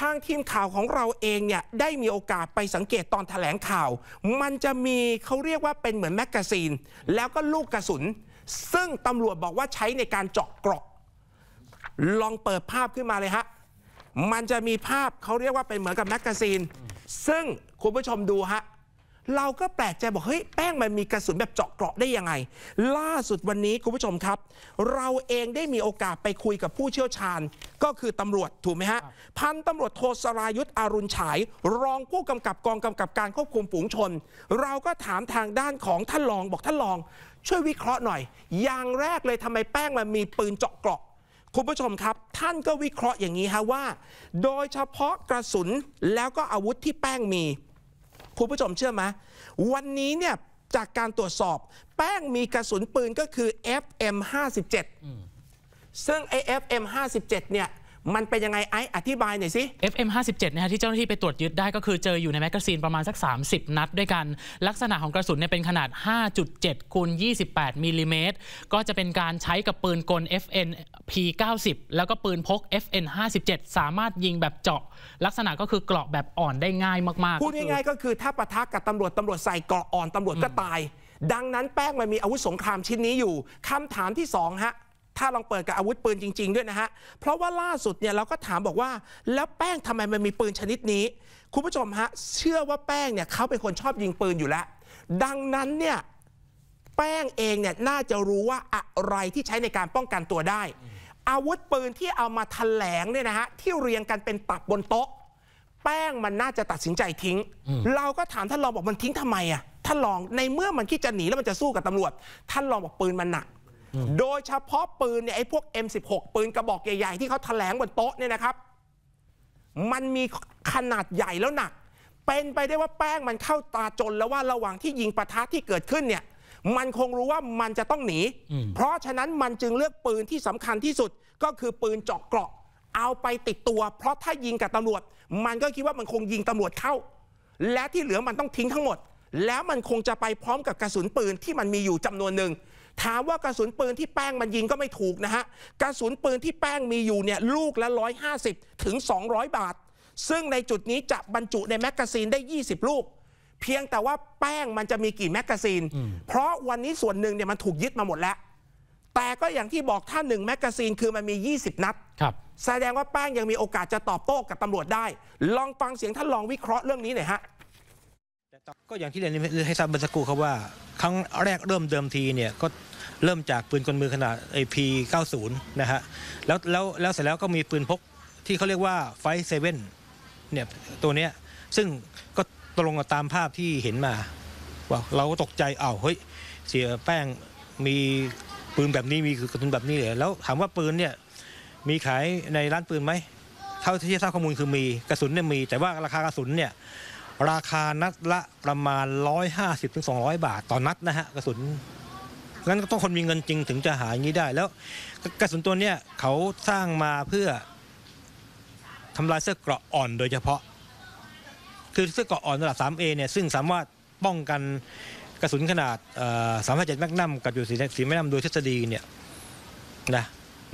ทางทีมข่าวของเราเองเนี่ยได้มีโอกาสไปสังเกตตอนถแถลงข่าว มันจะมีเขาเรียกว่าเป็นเหมือนแมกกาซีน แล้วก็ลูกกระสุน ซึ่งตำรวจบอกว่าใช้ในการเจาะเกราะลองเปิดภาพขึ้นมาเลยฮะมันจะมีภาพเขาเรียกว่าเป็นเหมือนกับแมกกาซีน ซึ่งคุณผู้ชมดูฮะเราก็แปลกใจบอกเฮ้ย แป้งมันมีกระสุนแบบเจาะเกราะได้ยังไง ล่าสุดวันนี้คุณผู้ชมครับเราเองได้มีโอกาสไปคุยกับผู้เชี่ยวชาญก็คือตำรวจถูกไหมฮะ พันตำรวจโทสรายุทธ์อรุณฉาย รองผู้กำกับกองกำกับการควบคุมฝูงชน เราก็ถามทางด้านของท่านรองบอกท่านรอง ช่วยวิเคราะห์หน่อย อย่างแรกเลยทำไมแป้งมันมีปืนเจาะกรอก คุณผู้ชมครับ ท่านก็วิเคราะห์อย่างนี้ฮะว่า โดยเฉพาะกระสุนแล้วก็อาวุธที่แป้งมีคุณผู้ชมเชื่อไหมวันนี้เนี่ยจากการตรวจสอบแป้งมีกระสุนปืนก็คือ FM57 ซึ่งไอ FM 57เนี่ยมันเป็นยังไงไออธิบายหน่อยสิ FM 57นะฮะที่เจ้าหน้าที่ไปตรวจยึดได้ก็คือเจออยู่ในแมกกาซีนประมาณสัก 30 นัดด้วยกันลักษณะของกระสุนเนี่ยเป็นขนาด 5.7คูณ28มิลิเมตรก็จะเป็นการใช้กับปืนกล FN P90 แล้วก็ปืนพก FN 57สามารถยิงแบบเจาะ ลักษณะก็คือเกราะแบบอ่อนได้ง่ายมาก ๆ พูดง่ายๆ ก็คือถ้าปะทะกับตำรวจตำรวจใส่เกราะอ่อนตำรวจก็ตาย ดังนั้นแป้งมันมีอาวุธสงครามชิ้นนี้อยู่คำถามที่2ฮะถ้าลองเปิดกับอาวุธปืนจริงๆด้วยนะฮะ เพราะว่าล่าสุดเนี่ยเราก็ถามบอกว่า แล้วแป้งทำไมมันมีปืนชนิดนี้คุณผู้ชมฮะเชื่อว่าแป้งเนี่ยเขาเป็นคนชอบยิงปืนอยู่แล้ว ดังนั้นเนี่ยแป้งเองเนี่ยน่าจะรู้ว่าอะไรที่ใช้ในการป้องกันตัวได้ อาวุธปืนที่เอามาแถลงเนี่ยนะฮะที่เรียงกันเป็นตับบนโต๊ะ แป้งมันน่าจะตัดสินใจทิ้ง เราก็ถามท่านรองบอกมันทิ้งทำไมอ่ะท่านรองในเมื่อมันคิดจะหนีแล้วมันจะสู้กับตำรวจ ท่านรองบอกปืนมันหนักโดยเฉพาะปืนเนี่ยไอ้พวก M16 ปืนกระบอกใหญ่ๆ ที่เขาแถลงบนโต๊ะเนี่ยนะครับ มันมีขนาดใหญ่แล้วหนัก เป็นไปได้ว่าแป้งมันเข้าตาจนแล้วว่าระหว่างที่ยิงประทะที่เกิดขึ้นเนี่ย มันคงรู้ว่ามันจะต้องหนี เพราะฉะนั้นมันจึงเลือกปืนที่สำคัญที่สุดก็คือปืนเจาะเกราะเอาไปติดตัว เพราะถ้ายิงกับตำรวจ มันก็คิดว่ามันคงยิงตำรวจเข้า และที่เหลือมันต้องทิ้งทั้งหมด แล้วมันคงจะไปพร้อมกับกระสุนปืนที่มันมีอยู่จำนวนหนึ่งถามว่ากระสุนปืนที่แป้งมันยิงก็ไม่ถูกนะฮะกระสุนปืนที่แป้งมีอยู่เนี่ยลูกละ150ถึง200 บาท ซึ่งในจุดนี้จะบรรจุในแมกกาซีนได้ 20ลูกเพียงแต่ว่าแป้งมันจะมีกี่แมกกาซีนเพราะวันนี้ส่วนหนึ่งเนี่ยมันถูกยึดมาหมดแล้วแต่ก็อย่างที่บอกถ้าหนึ่งแมกกาซีนคือมันมี 20 นัด แสดงว่าแป้งยังมีโอกาสจะตอบโต้กับตำรวจได้ ลองฟังเสียงท่านลองวิเคราะห์เรื่องนี้หน่อยฮะก็อย่างที่เรียนให้ทราบเมสักครู่ครับว่า ครั้งแรกเริ่มเดิมทีเนี่ยก็เริ่มจากปืนกลมือขนาด AP 90นะฮะแล้วแล้วแล้วเสร็จแล้วก็มีปืนพกที่เขาเรียกว่าไฟเซเว่นเนี่ยตัวเนี้ยซึ่งก็ตรงกับตามภาพที่เห็นมาว่าเราก็ตกใจอ้าวเฮ้ยเสียแป้งมีปืนแบบนี้มีกระสุนแบบนี้เลยแล้วถามว่าปืนเนี่ยมีขายในร้านปืนไหมเท่าที่ทราบข้อมูลคือมีกระสุนเนี่ยมีแต่ว่าราคากระสุนเนี่ยราคานัดละประมาณ 150-200 บาทต่อนัดนะฮะกระสุน งั้นก็ต้องคนมีเงินจริงถึงจะหาอย่างนี้ได้แล้ว กระสุนตัวเนี้ยเขาสร้างมาเพื่อทำลายเสื้อกราะอ่อนโดยเฉพาะ คือเสื้อกราะอ่อนระดับ 3A เนี่ย ซึ่งสามารถป้องกันกระสุนขนาด357 แมกนัมกับอยู่สีแมกนัมโดยทฤษฎีเนี่ย นะ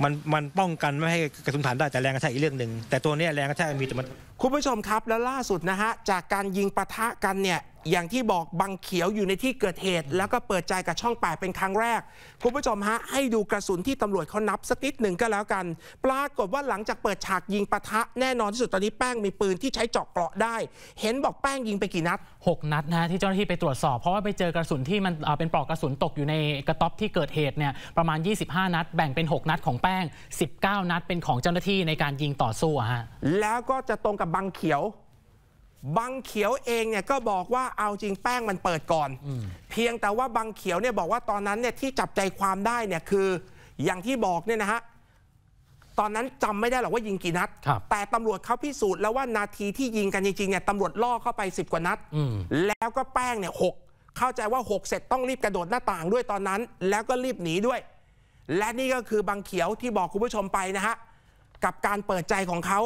มันมันป้องกันไม่ให้กระสุนผ่านได้แต่แรงกระแทกอีกเรื่องหนึ่งแต่ตัวนี้แรงกระแทกมีแต่มันคุณผู้ชมครับแล้วล่าสุดนะฮะจากการยิงปะทะกันเนี่ยอย่างที่บอกบังเขียวอยู่ในที่เกิดเหตุ แล้วก็เปิดใจกับช่องแปดเป็นครั้งแรกคุณผู้ชมฮะให้ดูกระสุนที่ตำรวจเขานับสักนิดหนึ่งก็แล้วกัน ปรากฏว่าหลังจากเปิดฉากยิงปะทะแน่นอนที่สุดตอนนี้แป้งมีปืนที่ใช้เจาะเกราะได้ เห็นบอกแป้งยิงไปกี่นัด 6 นัดนะที่เจ้าหน้าที่ไปตรวจสอบ เพราะว่าไปเจอกระสุนที่มันเป็นปลอกกระสุนตกอยู่ในกระต๊อบที่เกิดเหตุเนี่ยประมาณ 25 นัด แบ่งเป็น 6 นัดของแป้ง 19 นัด เป็นของเจ้าหน้าที่ในการยิงต่อสู้ฮะแล้วก็จะตรงกับบังเขียวบางเขียวเองเนี่ยก็บอกว่าเอาจริงแป้งมันเปิดก่อน เพียงแต่ว่าบางเขียวเนี่ยบอกว่าตอนนั้นเนี่ยที่จับใจความได้เนี่ยคืออย่างที่บอกเนี่ยนะฮะตอนนั้นจำไม่ได้หรอกว่ายิงกี่นัดแต่ตำรวจเขาพิสูจน์แล้วว่านาทีที่ยิงกันจริงๆเนี่ยตำรวจล่อเข้าไป 10 กว่านัดแล้วก็แป้งเนี่ยหเข้าใจว่า 6 เสร็จต้องรีบกระโดดหน้าต่างด้วยตอนนั้น แล้วก็รีบหนีด้วย และนี่ก็คือบางเขียวที่บอกคุณผู้ชมไปนะฮะกับการเปิดใจของเขา